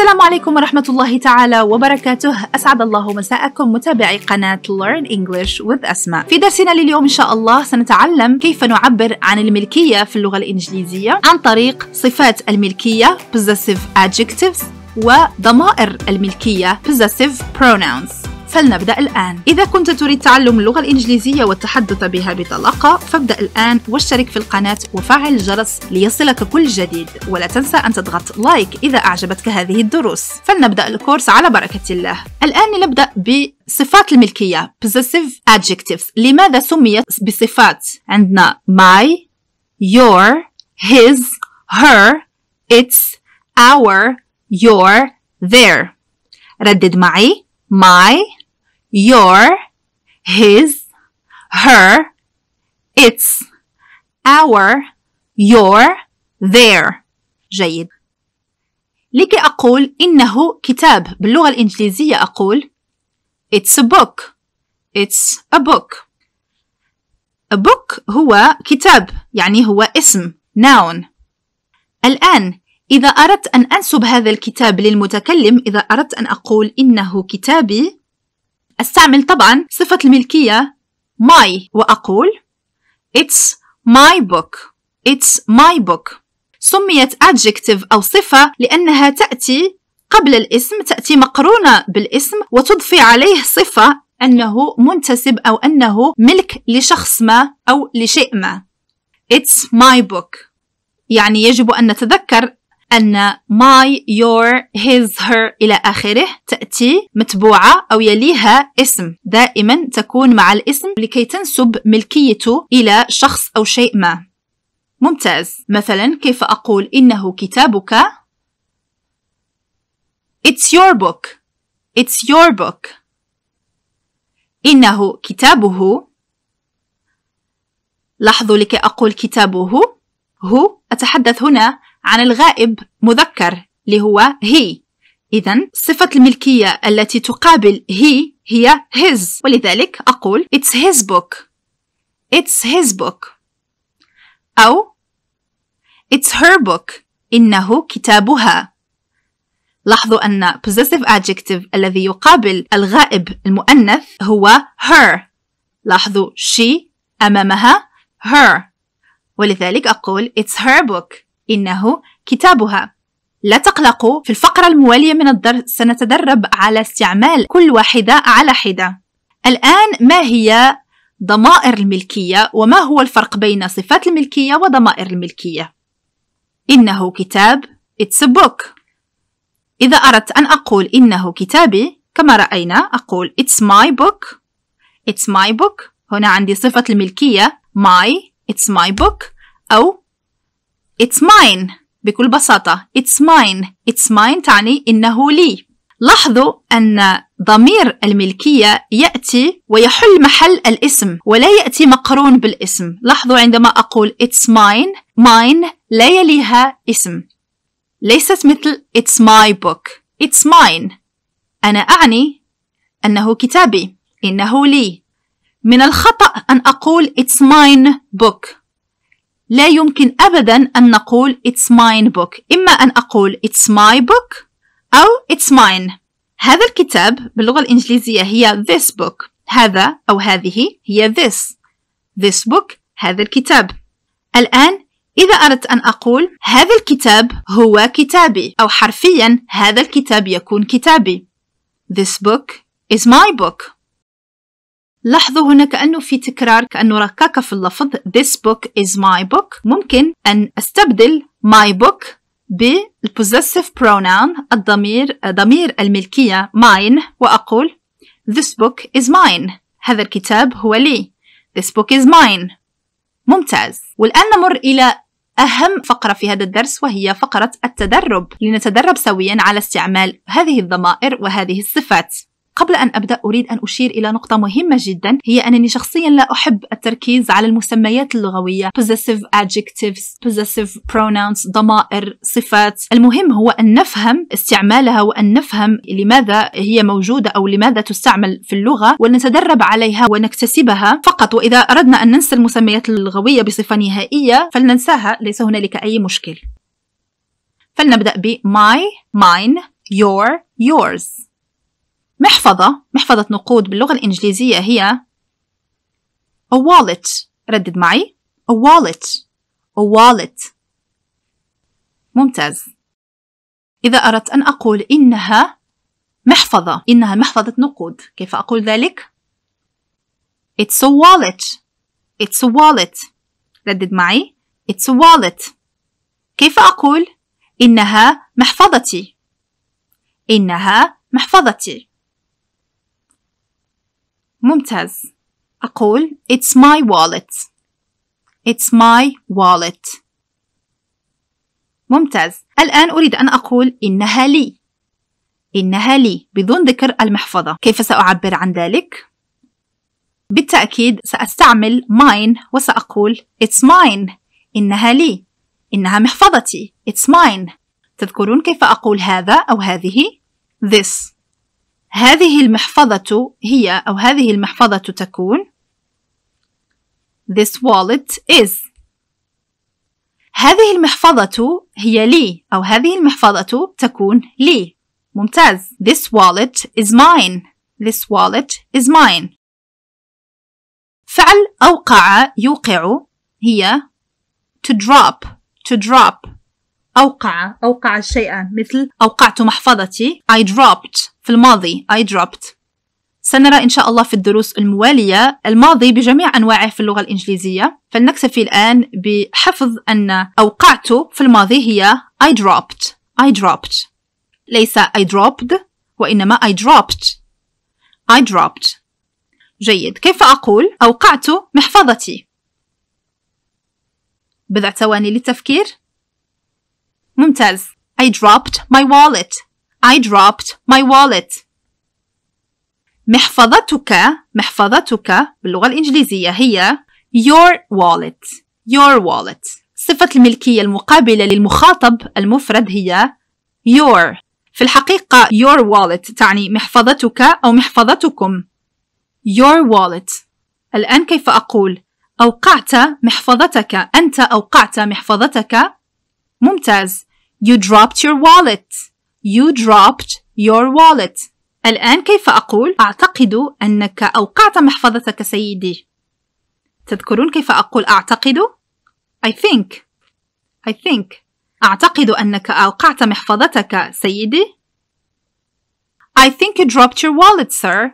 السلام عليكم ورحمة الله تعالى وبركاته أسعد الله مساءكم متابعي قناة Learn English with أسماء في درسنا لليوم إن شاء الله سنتعلم كيف نعبر عن الملكية في اللغة الإنجليزية عن طريق صفات الملكية possessive adjectives وضمائر الملكية possessive pronouns فلنبدأ الآن إذا كنت تريد تعلم اللغة الإنجليزية والتحدث بها بطلاقة فابدأ الآن واشترك في القناة وفعل الجرس ليصلك كل جديد ولا تنسى أن تضغط لايك إذا أعجبتك هذه الدروس فلنبدأ الكورس على بركة الله الآن نبدأ ب صفات الملكية possessive adjectives لماذا سميت بصفات عندنا my your his her its our your their ردد معي my your, his, her, its, our, your, their جيد لكي أقول إنه كتاب باللغة الإنجليزية أقول It's a book It's a book A book هو كتاب يعني هو اسم noun الآن إذا أردت أن أنسب هذا الكتاب للمتكلم إذا أردت أن أقول إنه كتابي أستعمل طبعا صفة الملكية my وأقول It's my book It's my book سميت adjective أو صفة لأنها تأتي قبل الاسم تأتي مقرونة بالاسم وتضفي عليه صفة أنه منتسب أو أنه ملك لشخص ما أو لشيء ما It's my book يعني يجب أن نتذكر أن my, your, his, her إلى آخره تأتي متبوعة أو يليها اسم دائما تكون مع الاسم لكي تنسب ملكيته إلى شخص أو شيء ما ممتاز مثلا كيف أقول إنه كتابك It's your book It's your book إنه كتابه لاحظوا لكي أقول كتابه هو أتحدث هنا عن الغائب مذكر اللي هو هي إذا صفة الملكية التي تقابل هي هي his ولذلك أقول it's his book it's his book أو it's her book إنه كتابها لاحظوا أن possessive adjective الذي يقابل الغائب المؤنث هو her لاحظوا she أمامها her ولذلك أقول it's her book إنه كتابها لا تقلقوا في الفقرة الموالية من الدرس سنتدرب على استعمال كل واحدة على حدة الآن ما هي ضمائر الملكية وما هو الفرق بين صفات الملكية وضمائر الملكية؟ إنه كتاب It's a book إذا أردت أن أقول إنه كتابي كما رأينا أقول It's my book It's my book هنا عندي صفة الملكية my It's my book أو It's mine بكل بساطة It's mine It's mine تعني إنه لي لاحظوا أن ضمير الملكية يأتي ويحل محل الاسم ولا يأتي مقرون بالاسم لاحظوا عندما أقول It's mine mine لا يليها اسم ليست مثل It's my book It's mine أنا أعني أنه كتابي إنه لي من الخطأ أن أقول It's mine book لا يمكن أبدا أن نقول it's mine book إما أن أقول it's my book أو it's mine هذا الكتاب باللغة الإنجليزية هي this book هذا أو هذه هي this this book هذا الكتاب الآن إذا أردت أن أقول هذا الكتاب هو كتابي أو حرفيا هذا الكتاب يكون كتابي This book is my book لاحظوا هنا كأنه في تكرار كأنه ركاكة في اللفظ this book is my book ممكن أن أستبدل my book بالpossessive pronoun الضمير ضمير الملكية mine وأقول this book is mine هذا الكتاب هو لي this book is mine ممتاز والآن نمر إلى أهم فقرة في هذا الدرس وهي فقرة التدرب لنتدرب سويا على استعمال هذه الضمائر وهذه الصفات قبل أن أبدأ أريد أن أشير إلى نقطة مهمة جدا هي أنني شخصيا لا أحب التركيز على المسميات اللغوية possessive adjectives possessive pronouns ضمائر صفات المهم هو أن نفهم استعمالها وأن نفهم لماذا هي موجودة أو لماذا تستعمل في اللغة ونتدرب عليها ونكتسبها فقط وإذا أردنا أن ننسى المسميات اللغوية بصفة نهائية فلننساها ليس هنالك أي مشكل فلنبدأ ب my mine your yours محفظة محفظة نقود باللغة الإنجليزية هي a wallet ردد معي a wallet a wallet ممتاز إذا أردت أن أقول إنها محفظة إنها محفظة نقود كيف أقول ذلك؟ It's a wallet It's a wallet ردد معي It's a wallet كيف أقول إنها محفظتي إنها محفظتي ممتاز أقول It's my wallet It's my wallet ممتاز الآن أريد أن أقول إنها لي إنها لي بدون ذكر المحفظة كيف سأعبر عن ذلك؟ بالتأكيد سأستعمل mine وسأقول It's mine إنها لي إنها محفظتي It's mine تذكرون كيف أقول هذا أو هذه؟ This هذه المحفظة هي أو هذه المحفظة تكون This wallet is هذه المحفظة هي لي أو هذه المحفظة تكون لي ممتاز This wallet is mine This wallet is mine فعل أوقع يوقع هي to drop to drop أوقع أوقع شيئا مثل أوقعت محفظتي I dropped في الماضي I dropped سنرى إن شاء الله في الدروس الموالية الماضي بجميع أنواعه في اللغة الإنجليزية فلنكتفي الآن بحفظ أن أوقعت في الماضي هي I dropped I dropped ليس I dropped وإنما I dropped I dropped جيد كيف أقول أوقعت محفظتي بضع ثواني للتفكير ممتاز I dropped my wallet I dropped my wallet محفظتك محفظتك باللغة الإنجليزية هي your wallet your wallet صفة الملكية المقابلة للمخاطب المفرد هي your في الحقيقة your wallet تعني محفظتك أو محفظتكم your wallet الآن كيف أقول أوقعت محفظتك أنت أوقعت محفظتك ممتاز You dropped your wallet You dropped your wallet الآن كيف أقول أعتقد أنك أوقعت محفظتك سيدي تذكرون كيف أقول أعتقد I think I think أعتقد أنك أوقعت محفظتك سيدي I think you dropped your wallet sir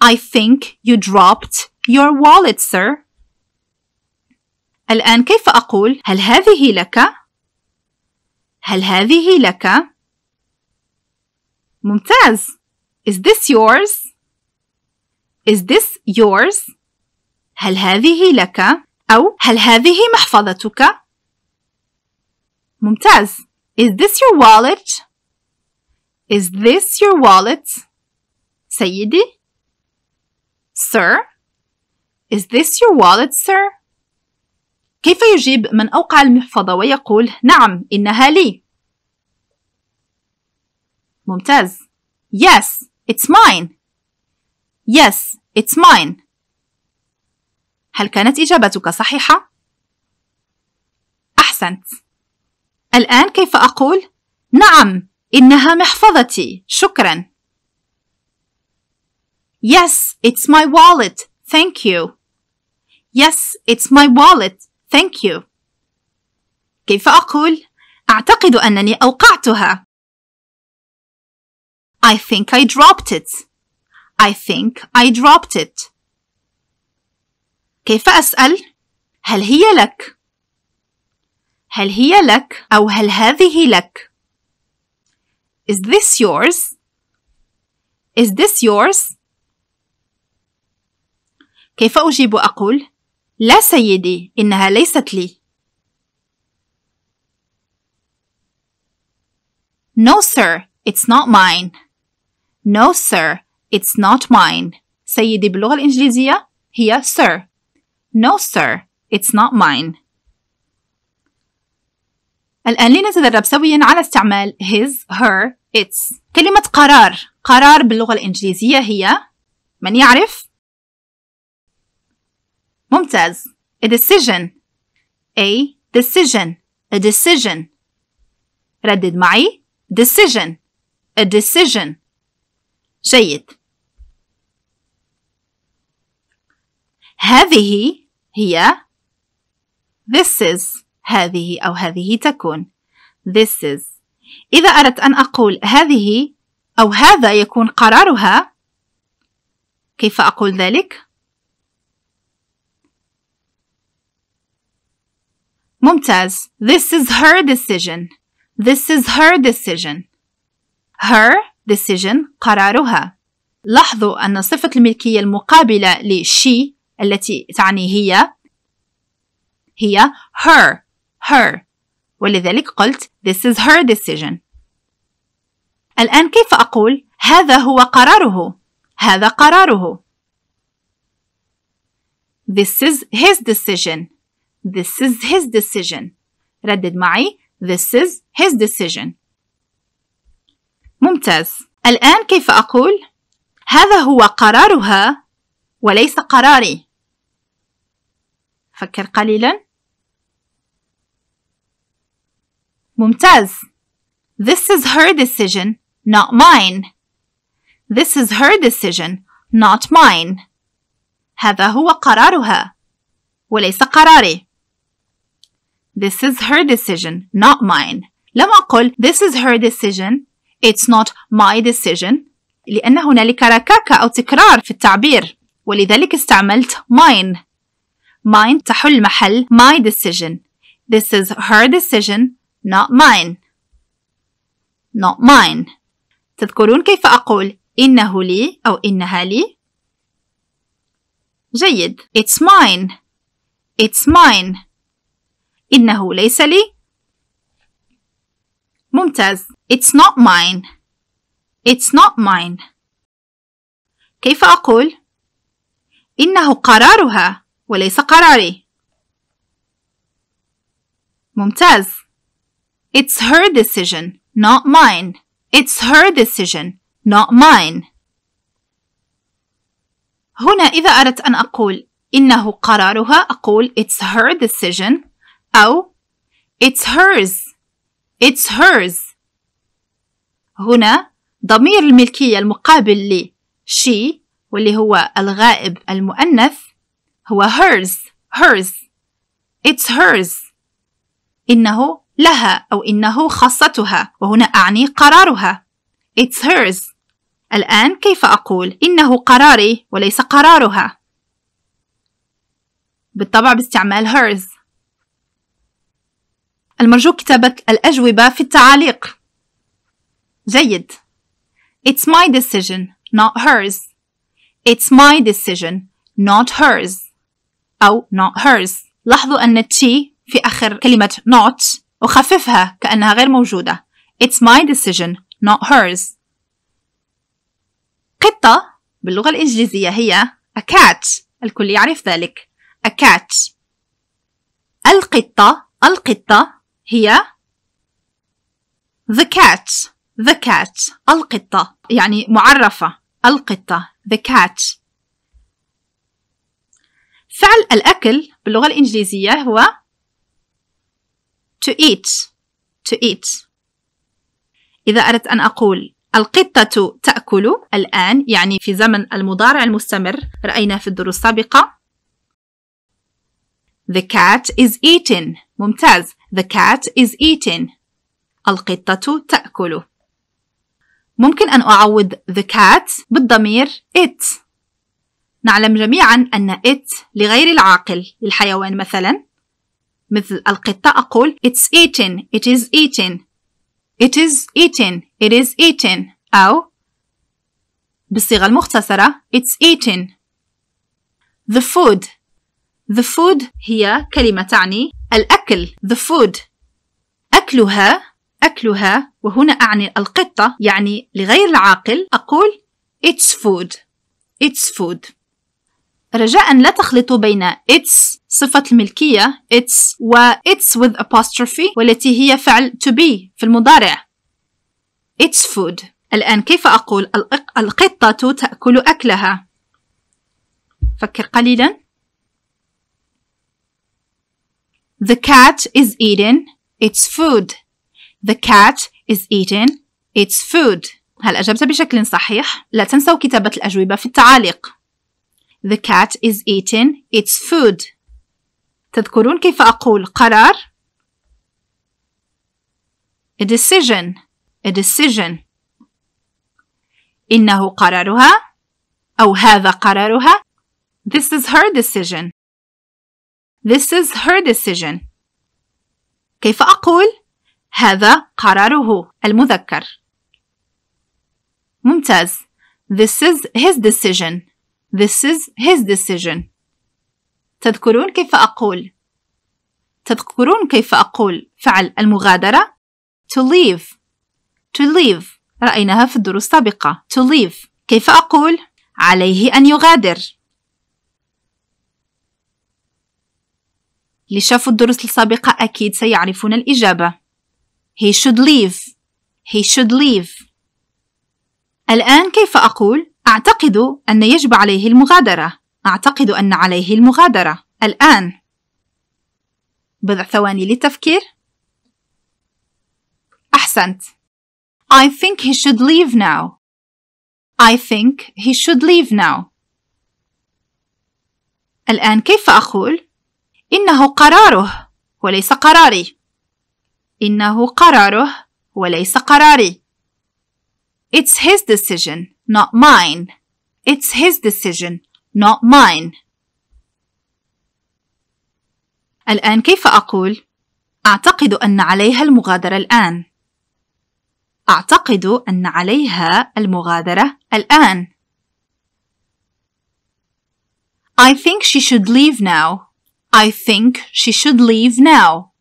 I think you dropped your wallet sir الآن كيف أقول هل هذه لك؟ هل هذه لك؟ ممتاز Is this yours؟ Is this yours؟ هل هذه لك؟ أو هل هذه محفظتك؟ ممتاز Is this your wallet؟ Is this your wallet؟ سيدي Sir Is this your wallet, sir? كيف يجيب من أوقع المحفظة ويقول نعم إنها لي؟ ممتاز Yes, it's mine Yes, it's mine هل كانت إجابتك صحيحة؟ أحسنت الآن كيف أقول؟ نعم إنها محفظتي شكرا Yes, it's my wallet. Thank you. Yes, it's my wallet. Thank you. كيف أقول؟ أعتقد أنني أوقعتها. I think I dropped it. I think I dropped it. كيف أسأل؟ هل هي لك؟ هل هي لك أو هل هذه لك؟ Is this yours? Is this yours? كيف أجيب أقول لا سيدي إنها ليست لي No sir it's not mine No sir it's not mine سيدي باللغة الإنجليزية هي sir No sir it's not mine الآن لنتدرب سويا على استعمال his, her, its كلمة قرار قرار باللغة الإنجليزية هي من يعرف؟ ممتاز a decision a decision a decision ردد معي decision a decision جيد هذه هي this is هذه أو هذه تكون this is إذا أردت أن أقول هذه أو هذا يكون قرارها كيف أقول ذلك؟ ممتاز This is her decision This is her decision Her decision قرارها لاحظوا أن صفة الملكية المقابلة she التي تعني هي هي her her ولذلك قلت this is her decision الآن كيف أقول هذا هو قراره هذا قراره This is his decision This is his decision. ردد معي. This is his decision. ممتاز. الآن كيف أقول؟ هذا هو قرارها وليس قراري. فكر قليلا. ممتاز. This is her decision, not mine. This is her decision, not mine. هذا هو قرارها وليس قراري. This is her decision, not mine. لم أقل this is her decision, it's not my decision لأن هنالك ركاكة أو تكرار في التعبير ولذلك استعملت mine. mine تحل محل my decision. This is her decision, not mine. Not mine. تذكرون كيف أقول إنه لي أو إنها لي؟ جيد. It's mine. It's mine. إنه ليس لي ممتاز It's not mine It's not mine كيف أقول؟ إنه قرارها وليس قراري ممتاز It's her decision not mine It's her decision not mine هنا إذا أردت أن أقول إنه قرارها أقول It's her decision أو It's hers It's hers هنا ضمير الملكية المقابل ل she واللي هو الغائب المؤنث هو hers hers It's hers إنه لها أو إنه خاصتها وهنا أعني قرارها It's hers الآن كيف أقول إنه قراري وليس قرارها بالطبع باستعمال hers المرجو كتابة الأجوبة في التعاليق جيد It's my decision not hers It's my decision not hers أو not hers لاحظوا أن T في آخر كلمة not وخففها كأنها غير موجودة It's my decision not hers قطة باللغة الإنجليزية هي a cat الكل يعرف ذلك a cat القطة القطة هي the cat the cat القطة يعني معرفة القطة the cat فعل الأكل باللغة الإنجليزية هو to eat to eat إذا أردت أن أقول القطة تأكل الآن يعني في زمن المضارع المستمر رأينا في الدروس السابقة The cat is eating ممتاز The cat is eating القطة تأكل ممكن أن أعوض the cat بالضمير it نعلم جميعا أن it لغير العاقل للحيوان مثلا مثل القطة أقول it's eating it is eating it is eating it is eating أو بالصيغة المختصرة it's eating the food the food هي كلمة تعني الأكل the food أكلها أكلها وهنا أعني القطة يعني لغير العاقل أقول it's food it's food رجاء لا تخلطوا بين its صفة الملكية its و its with apostrophe والتي هي فعل to be في المضارع its food الآن كيف أقول القطة تأكل أكلها فكر قليلا The cat is eating its food. The cat is eating its food. هل أجبت بشكل صحيح؟ لا تنسوا كتابة الأجوبة في التعليق. The cat is eating its food. تذكرون كيف أقول قرار؟ A decision. A decision. إنه قرارها أو هذا قرارها. This is her decision. This is her decision. كيف أقول هذا قراره المذكر ممتاز This is his decision This is his decision تذكرون كيف أقول تذكرون كيف أقول فعل المغادرة to leave to leave رأيناها في الدروس السابقة to leave كيف أقول عليه أن يغادر اللي شافوا الدروس السابقة أكيد سيعرفون الإجابة He should leave He should leave الآن كيف أقول؟ أعتقد أن يجب عليه المغادرة أعتقد أن عليه المغادرة الآن بضع ثواني للتفكير أحسنت I think he should leave now I think he should leave now الآن كيف أقول؟ إنه قراره وليس قراري إنه قراره وليس قراري It's his decision not mine It's his decision not mine الآن كيف أقول؟ أعتقد أن عليها المغادرة الآن أعتقد أن عليها المغادرة الآن I think she should leave now I think she should leave now.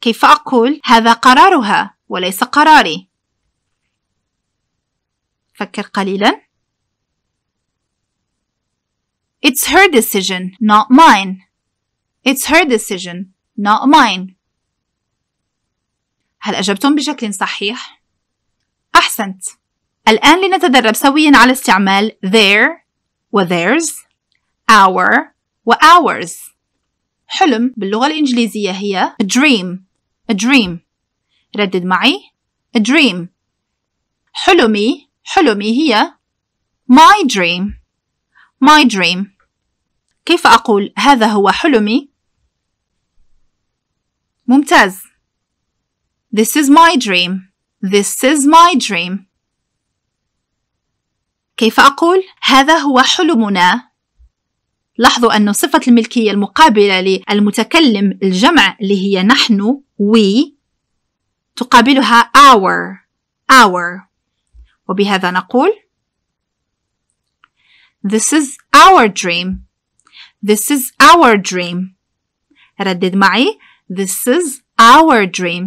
كيف أقول هذا قرارها وليس قراري؟ فكر قليلا. It's her decision, not mine. It's her decision, not mine. هل أجبتم بشكل صحيح؟ أحسنت. الآن لنتدرب سويا على استعمال their و theirs, our hours حلم باللغة الإنجليزية هي a dream a dream ردد معي a dream حلمي حلمي هي my dream my dream كيف أقول هذا هو حلمي؟ ممتاز This is my dream This is my dream كيف أقول هذا هو حلمنا لاحظوا أن صفة الملكية المقابلة للمتكلم الجمع اللي هي نحن we تقابلها our our وبهذا نقول This is our dream This is our dream ردد معي This is our dream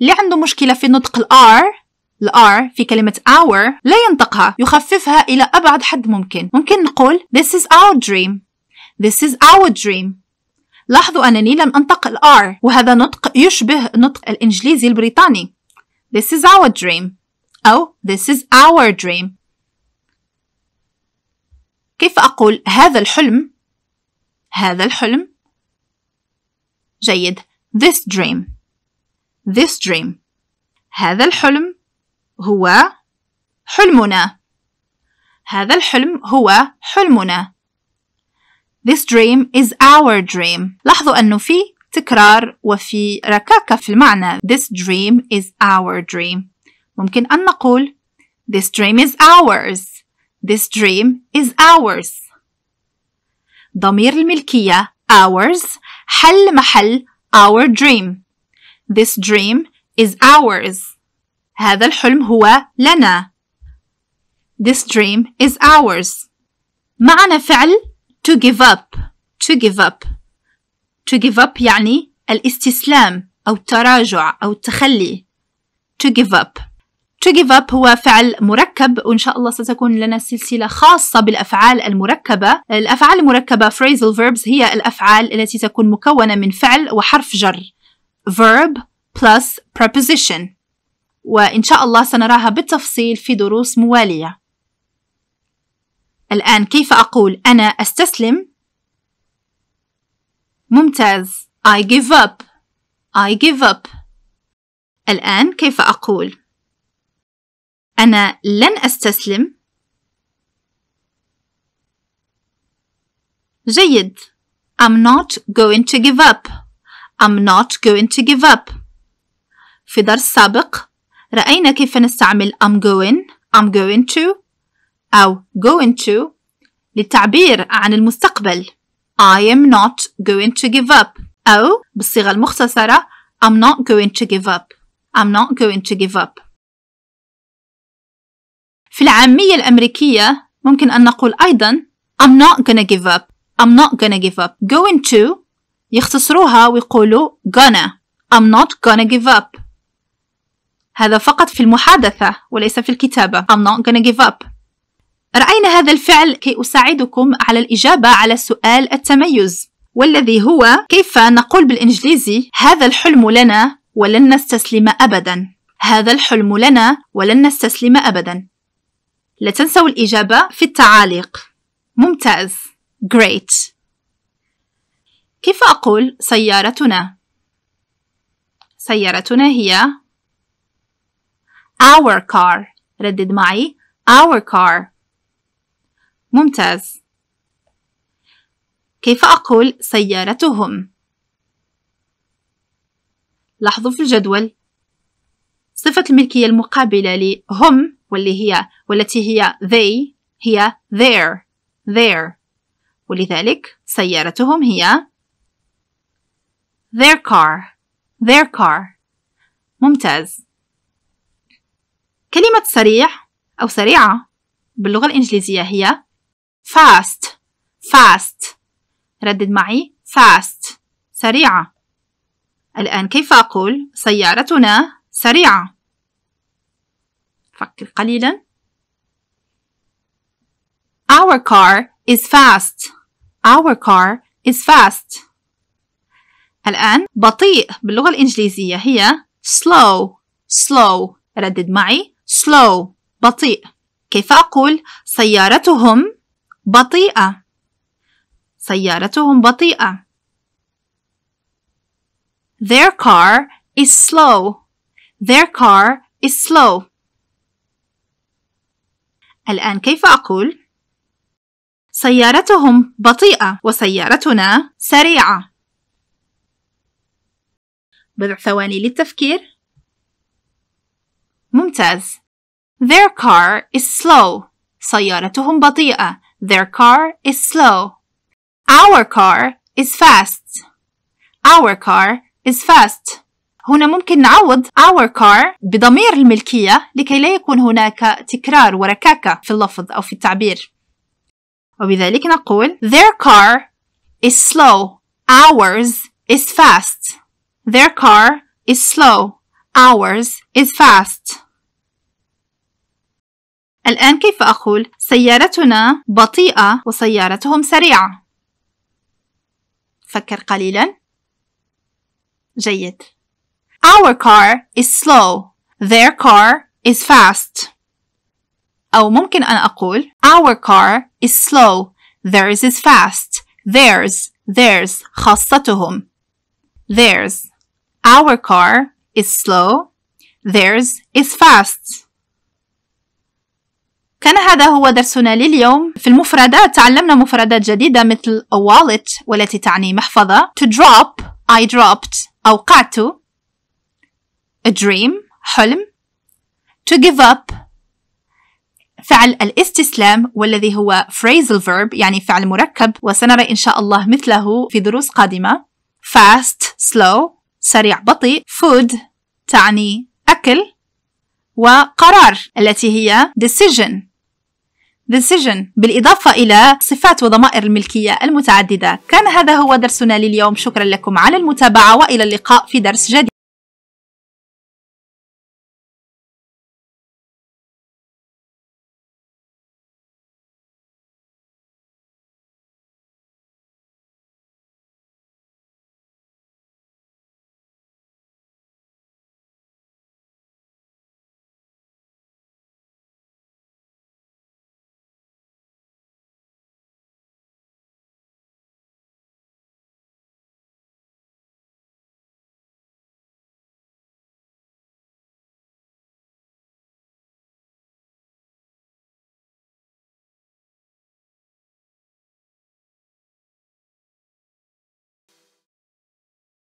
اللي عنده مشكلة في نطق الR R في كلمة our لا ينطقها يخففها إلى أبعد حد ممكن ممكن نقول this is our dream this is our dream لاحظوا أنني لم أنطق R وهذا نطق يشبه نطق الإنجليزي البريطاني this is our dream أو this is our dream كيف أقول هذا الحلم هذا الحلم جيد this dream this dream هذا الحلم هو حلمنا هذا الحلم هو حلمنا This dream is our dream لاحظوا أنه في تكرار وفي ركاكة في المعنى This dream is our dream ممكن أن نقول This dream is ours This dream is ours ضمير الملكية ours حل محل our dream This dream is ours هذا الحلم هو لنا. This dream is ours. معنا فعل to give up. To give up. To give up يعني الاستسلام أو التراجع أو التخلي. To give up. To give up هو فعل مركب وإن شاء الله ستكون لنا سلسلة خاصة بالأفعال المركبة الأفعال المركبة phrasal verbs هي الأفعال التي تكون مكونة من فعل وحرف جر verb plus preposition وإن شاء الله سنراها بالتفصيل في دروس موالية الآن كيف أقول أنا أستسلم؟ ممتاز I give up I give up الآن كيف أقول أنا لن أستسلم جيد I'm not going to give up I'm not going to give up في درس سابق رأينا كيف نستعمل I'm going I'm going to أو going to للتعبير عن المستقبل I am not going to give up أو بالصيغة المختصرة I'm not going to give up I'm not going to give up في العامية الأمريكية ممكن أن نقول أيضا I'm not gonna give up I'm not gonna give up going to يختصروها ويقولوا gonna I'm not gonna give up هذا فقط في المحادثة وليس في الكتابة I'm not gonna give up رأينا هذا الفعل كي أساعدكم على الإجابة على سؤال التميز والذي هو كيف نقول بالإنجليزي هذا الحلم لنا ولن نستسلم أبدا هذا الحلم لنا ولن نستسلم أبدا لا تنسوا الإجابة في التعاليق ممتاز great كيف أقول سيارتنا؟ سيارتنا هي our car ردد معي our car ممتاز كيف أقول سيارتهم؟ لاحظوا في الجدول صفة الملكية المقابلة لهم واللي هي والتي هي they هي their their ولذلك سيارتهم هي their car their car ممتاز كلمة سريع أو سريعة باللغة الإنجليزية هي fast fast ردد معي fast سريعة الآن كيف أقول سيارتنا سريعة فكر قليلا Our car is fast Our car is fast الآن بطيء باللغة الإنجليزية هي slow slow ردد معي slow بطيء كيف أقول سيارتهم بطيئة سيارتهم بطيئة their car is slow their car is slow الآن كيف أقول سيارتهم بطيئة وسيارتنا سريعة بضع ثواني للتفكير ممتاز Their car is slow سيارتهم بطيئة Their car is slow Our car is fast Our car is fast هنا ممكن نعوض our car بضمير الملكية لكي لا يكون هناك تكرار وركاكة في اللفظ أو في التعبير وبذلك نقول their car is slow ours is fast their car is slow ours is fast الآن كيف أقول سيارتنا بطيئة وسيارتهم سريعة؟ فكر قليلا جيد Our car is slow Their car is fast أو ممكن أن أقول Our car is slow Theirs is fast Theirs Theirs خاصتهم Theirs Our car is slow Theirs is fast كان هذا هو درسنا لليوم في المفردات تعلمنا مفردات جديدة مثل a wallet والتي تعني محفظة to drop I dropped أوقعت a dream حلم to give up فعل الاستسلام والذي هو phrasal verb يعني فعل مركب وسنرى إن شاء الله مثله في دروس قادمة fast slow سريع بطيء food تعني أكل وقرار التي هي decision decision بالإضافة إلى صفات وضمائر الملكية المتعددة كان هذا هو درسنا لليوم شكرا لكم على المتابعة وإلى اللقاء في درس جديد